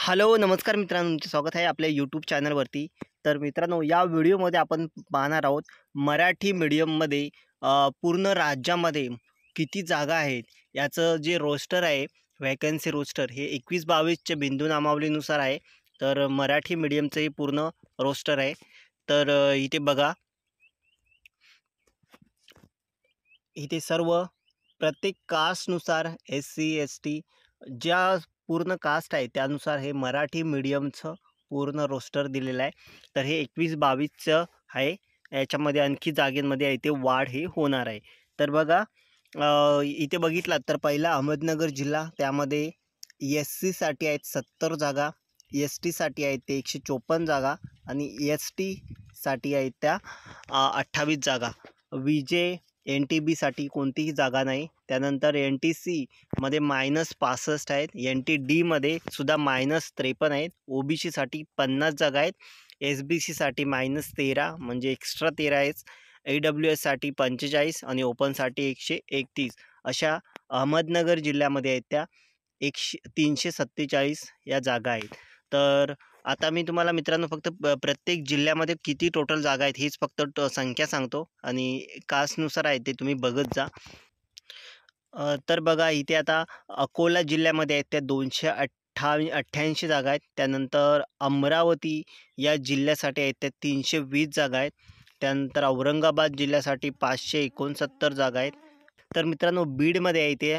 hello नमस्कार मित्रांनो तुमचं स्वागत आहे आपल्या यूट्यूब चॅनलवरती तर मित्रांनो या व्हिडिओमध्ये आपण पाहणार आहोत मराठी मीडियममध्ये पूर्ण राज्यामध्ये किती जागा आहेत याचं जे रोस्टर आहे वॅकन्सी रोस्टर हे एकवीस बावीसच्या बिंदू नामावलीनुसार आहे तर मराठी मीडियमचं हे पूर्ण रोस्टर आहे तर इथे बघा इथे सर्व प्रत्येक कास्टनुसार एस सी एस टी ज्या पूर्ण कास्ट आहे त्यानुसार हे मराठी मीडियमचं पूर्ण रोस्टर दिलेलं आहे तर हे एकवीस बावीसचं आहे याच्यामध्ये आणखी जागेमध्ये आहे ते वाढ हे होणार आहे तर बघा इथे बघितलात तर पहिला अहमदनगर जिल्हा त्यामध्ये एस सीसाठी आहेत सत्तर जागा एस टीसाठी आहेत ते एकशे चोपन्न जागा आणि एस टीसाठी आहेत त्या अठ्ठावीस जागा विजय एन टी बीसाठी कोणतीही जागा नाही त्यानंतर एन टी सीमध्ये मायनस पासष्ट आहेत एन टी डीमध्ये सुद्धा मायनस त्रेपन्न आहेत ओ बी सीसाठी पन्नास जागा आहेत एस बी सीसाठी मायनस तेरा म्हणजे एक्स्ट्रा तेरा आहेच ए डब्ल्यू एससाठी पंचेचाळीस आणि ओपनसाठी एकशे एकतीस अशा अहमदनगर जिल्ह्यामध्ये आहेत त्या एकशे तीनशे सत्तेचाळीस या जागा आहेत तर आता मी तुम्हाला मित्रांनो फक्त प्रत्येक जिल्ह्यामध्ये किती टोटल जागा आहेत हीच फक्त संख्या सांगतो आणि कास्टनुसार आहे ते तुम्ही बघत जा तर बघा इथे आता अकोला जिल्ह्यामध्ये आहेत त्या दोनशे अठ्ठावी अठ्ठ्याऐंशी जागा आहेत त्यानंतर अमरावती या जिल्ह्यासाठी आहेत त्या तीनशे वीस जागा आहेत त्यानंतर औरंगाबाद जिल्ह्यासाठी पाचशे एकोणसत्तर जागा आहेत तर मित्रांनो बीडमध्ये आहे ते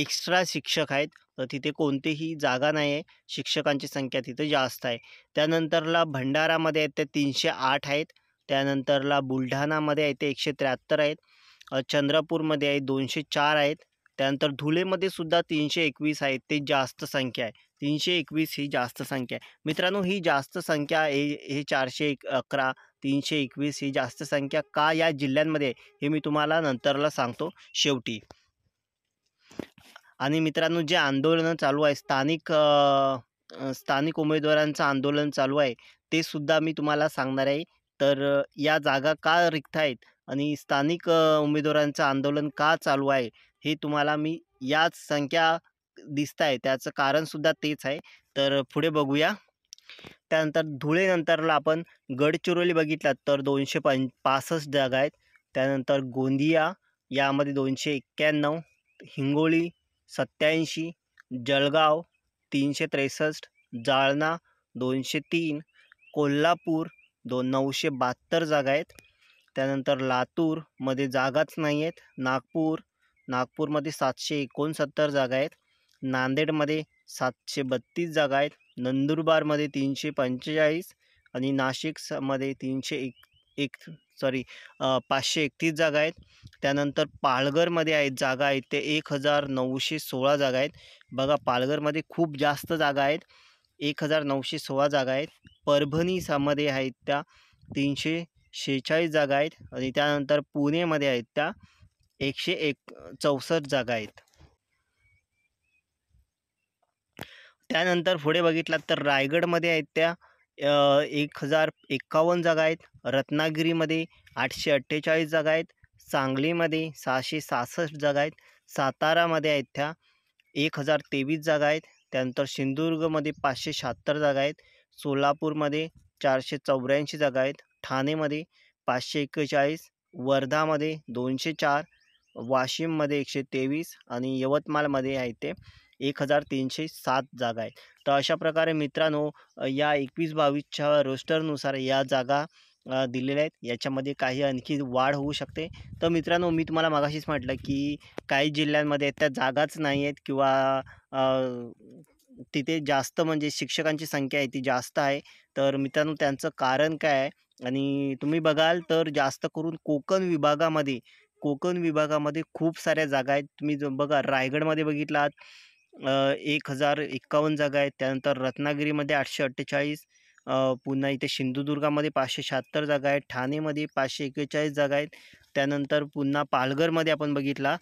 एक्स्ट्रा शिक्षक आहेत तर तिथे कोणतीही जागा नाही आहे शिक्षकांची संख्या तिथे जास्त आहे त्यानंतरला भंडारामध्ये आहेत ते तीनशे आठ आहेत त्यानंतरला बुलढाणामध्ये आहे ते एकशे त्र्याहत्तर आहेत चंद्रपूरमध्ये आहे दोनशे चार आहेत त्यानंतर धुळेमध्ये सुद्धा तीनशे एकवीस आहेत ते जास्त संख्या आहे तीनशे एकवीस ही जास्त संख्या आहे मित्रांनो ही जास्त संख्या हे हे चारशे एक अकरा तीनशे एकवीस ही जास्त संख्या का या जिल्ह्यांमध्ये हे मी तुम्हाला नंतरला सांगतो शेवटी आणि मित्रांनो जे आंदोलनं चालू आहे स्थानिक स्थानिक उमेदवारांचं आंदोलन चालू आहे ते सुद्धा मी तुम्हाला सांगणार आहे तर या जागा का रिक्त आहेत आणि स्थानिक उमेदवारांचं आंदोलन का चालू आहे हे तुम्हाला मी याच संख्या दिसत आहे त्याचं कारणसुद्धा तेच आहे तर पुढे बघूया त्यानंतर धुळेनंतरला आपण गडचिरोली बघितलात तर दोनशे पं पासष्ट जागा आहेत त्यानंतर गोंदिया यामध्ये दोनशे एक्क्याण्णव हिंगोली सत्याऐंशी जळगाव तीनशे त्रेसष्ट जालना दोनशे तीन कोल्हापूर दो नऊशे बहात्तर जागा आहेत त्यानंतर लातूरमध्ये जागाच नाही आहेत नागपूर नागपूरमध्ये सातशे एकोणसत्तर जागा आहेत नांदेडमध्ये सातशे बत्तीस जागा आहेत नंदुरबारमध्ये तीनशे पंचेचाळीस आणि नाशिकमध्ये तीनशे एक एक सॉरी पाचशे एकतीस जागा आहेत त्यानंतर पालघरमध्ये आहेत जागा आहेत ते एक हजार नऊशे सोळा जागा आहेत बघा पालघरमध्ये खूप जास्त जागा आहेत एक हजार नऊशे सोळा जागा आहेत परभणीसामध्ये आहेत त्या तीनशे शेहेचाळीस जागा आहेत आणि त्यानंतर पुणेमध्ये आहेत त्या एकशे एक चौसष्ट जागा आहेत त्यानंतर पुढे बघितलात तर रायगडमध्ये आहेत त्या एक हजार एक्कावन्न जागा आहेत रत्नागिरीमध्ये आठशे अठ्ठेचाळीस जागा आहेत सांगलीमध्ये सहाशे सहासष्ट जागा आहेत सातारामध्ये आहेत त्या एक हजार तेवीस जागा आहेत त्यानंतर सिंधुदुर्गमध्ये पाचशे शहात्तर जागा आहेत सोलापूरमध्ये चारशे चौऱ्याऐंशी जागा आहेत ठाणेमध्ये पाचशे एक्केचाळीस वर्धामध्ये दोनशे चार वाशिममध्ये एकशे तेवीस आणि यवतमाळमध्ये आहे ते एक हजार तीनशे सात जागा आहेत तर अशा प्रकारे मित्रांनो या एकवीस बावीसच्या रोस्टरनुसार या जागा दिलेले आहेत याच्यामध्ये काही आणखी वाढ होऊ शकते तर मित्रांनो मी तुम्हाला मागाशीच म्हटलं की काही जिल्ह्यांमध्ये त्या जागाच नाही आहेत किंवा तिथे जास्त म्हणजे शिक्षकांची संख्या आहे ती जास्त आहे तर मित्रांनो त्यांचं कारण काय आहे आणि तुम्ही बघाल तर जास्त करून कोकण विभागामध्ये कोकण विभागामध्ये खूप साऱ्या जागा आहेत तुम्ही जो बघा रायगडमध्ये बघितलात एक हजार एक्कावन्न जागा आहेत त्यानंतर रत्नागिरीमध्ये आठशे अठ्ठेचाळीस पुन्हा इथे सिंधुदुर्गामध्ये पाचशे शहात्तर जागा आहेत ठाणेमध्ये पाचशे एक्केचाळीस जागा आहेत त्यानंतर पुन्हा पालघरमध्ये आपण बघितला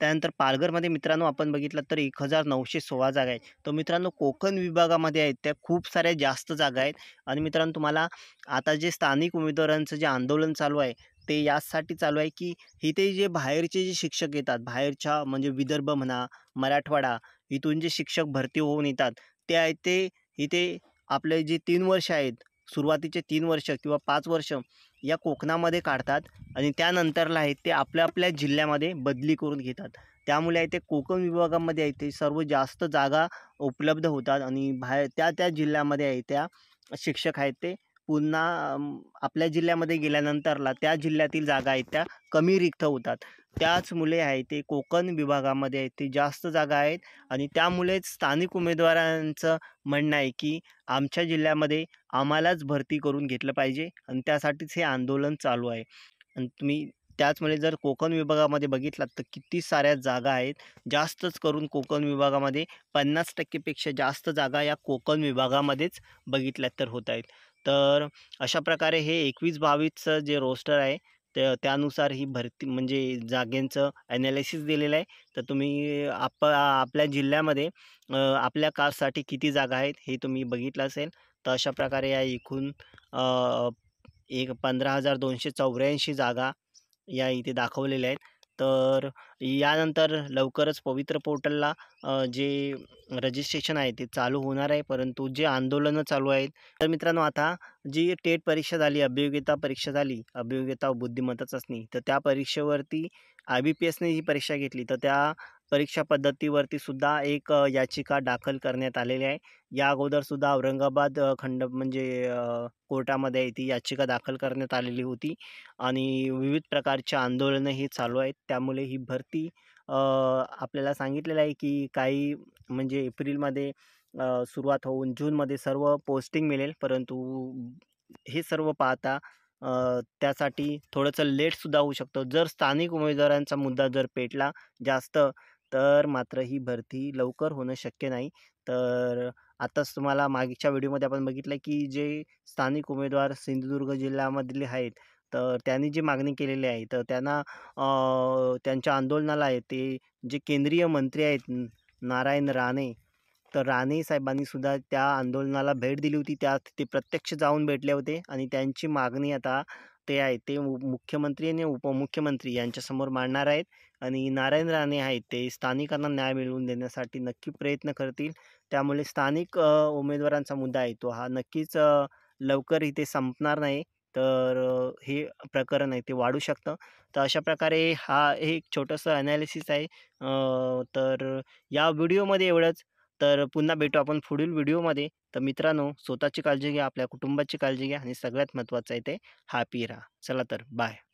त्यानंतर पालघरमध्ये मित्रांनो आपण बघितलं तर एक हजार नऊशे सोळा जागा आहेत तर मित्रांनो कोकण विभागामध्ये आहेत त्या खूप साऱ्या जास्त जागा आहेत आणि मित्रांनो तुम्हाला आता जे स्थानिक उमेदवारांचं जे आंदोलन चालू आहे ते यासाठी चालू आहे की इथे जे बाहेरचे जे शिक्षक येतात बाहेरच्या म्हणजे विदर्भ म्हणा मराठवाडा इथून जे शिक्षक भरती होऊन येतात ते आहे ते इथे आपले जे तीन वर्ष आहेत सुरुवातीचे तीन वर्ष किंवा पाच वर्ष या कोकणामध्ये काढतात आणि त्यानंतरला आहेत ते आपल्या आपल्या जिल्ह्यामध्ये बदली करून घेतात त्यामुळे इथे कोकण विभागामध्ये आहे ते सर्व जास्त जागा उपलब्ध होतात आणि बाहेर त्या त्या जिल्ह्यामध्ये आहे त्या शिक्षक आहेत ते पुन्हा आपल्या जिल्ह्यामध्ये गेल्यानंतरला त्या जिल्ह्यातील जागा आहेत त्या कमी रिक्त होतात त्याचमुळे मुले आहे ते कोकण विभागामध्ये आहेत ते जास्त जागा आहेत आणि त्यामुळेच स्थानिक उमेदवारांचं म्हणणं आहे की आमच्या जिल्ह्यामध्ये आम्हालाच भरती करून घेतलं पाहिजे आणि त्यासाठीच हे आंदोलन चालू आहे आणि तुम्ही त्याचमुळे जर कोकण विभागामध्ये बघितलात तर किती साऱ्या जागा आहेत जास्तच करून कोकण विभागामध्ये पन्नास टक्केपेक्षा जास्त जागा या कोकण विभागामध्येच बघितल्या तर होत आहेत तर अशा प्रकारे हे एकवीस बावीसचं जे रोस्टर आहे तर त्यानुसार ही भरती म्हणजे जागेंचं ॲनालिसिस दिलेलं आहे तर तुम्ही आप आपल्या जिल्ह्यामध्ये आपल्या कारसाठी किती जागा आहेत हे तुम्ही बघितलं असेल तर अशा प्रकारे या एकूण एक पंधरा हजार दोनशे चौऱ्याऐंशी जागा या इथे दाखवलेल्या आहेत तर यानंतर लवकरच पवित्र पोर्टलला जे रजिस्ट्रेशन आहे ते चालू होणार आहे परंतु जे आंदोलनं चालू आहेत तर मित्रांनो आता जी टेट परीक्षा झाली अभियोग्यता परीक्षा झाली अभियोग्यता बुद्धिमत्ता चाचणी तर त्या परीक्षेवरती आय बी पी एसने ही परीक्षा घेतली तर त्या परीक्षा पद्धतीवरती सुद्धा एक याचिका दाखल करण्यात आलेली आहे या अगोदरसुद्धा औरंगाबाद खंड म्हणजे कोर्टामध्ये ती याचिका दाखल करण्यात आलेली होती आणि विविध आंदोलनं ही चालू आहेत त्यामुळे ही भरती आपल्याला सांगितलेलं आहे की काही म्हणजे एप्रिलमध्ये सुरुवात होऊन जूनमध्ये सर्व पोस्टिंग मिळेल परंतु हे सर्व पाहता त्यासाठी थोडंसं लेटसुद्धा होऊ शकतो जर स्थानिक उमेदवारांचा मुद्दा जर पेटला जास्त तर मात्र ही भरती लवकर होणं शक्य नाही तर आताच तुम्हाला मागच्या व्हिडिओमध्ये आपण बघितलं की जे स्थानिक उमेदवार सिंधुदुर्ग जिल्ह्यामधले आहेत तर त्यांनी जी मागणी केलेली आहे तर त्यांना त्यांच्या आंदोलनाला आहे ते जे केंद्रीय मंत्री आहेत नारायण राणे तर राणे साहेबांनीसुद्धा त्या आंदोलनाला भेट दिली होती त्या ते प्रत्यक्ष जाऊन भेटले होते आणि त्यांची मागणी आता ते आहे ते मुख्यमंत्री आणि उपमुख्यमंत्री यांच्यासमोर मांडणार आहेत आणि नारायण राणे आहेत ते स्थानिकांना न्याय मिळवून देण्यासाठी नक्की प्रयत्न करतील त्यामुळे स्थानिक उमेदवारांचा मुद्दा आहे तो हा नक्कीच लवकर इथे संपणार नाही तर हे प्रकरण आहे ते वाढू शकतं तर अशा प्रकारे हा एक छोटंसं ॲनालिसिस आहे तर या व्हिडिओमध्ये एवढंच तर पुन्हा भेटू आपण पुढील व्हिडिओमध्ये तर मित्रांनो स्वतःची काळजी घ्या आपल्या कुटुंबाची काळजी घ्या आणि सगळ्यात महत्त्वाचं आहे ते हॅपी राहा चला तर बाय